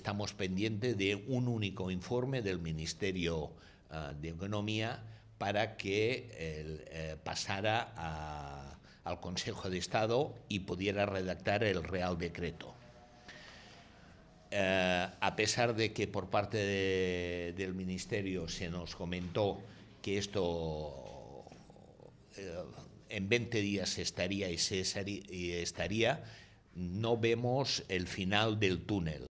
Estamos pendientes de un único informe del Ministerio ah, de Economía para que eh, pasara al Consejo de Estado y pudiera redactar el Real Decreto. Eh, a pesar de que por parte del Ministerio se nos comentó que esto eh, en 20 días estaría y, estaría, no vemos el final del túnel.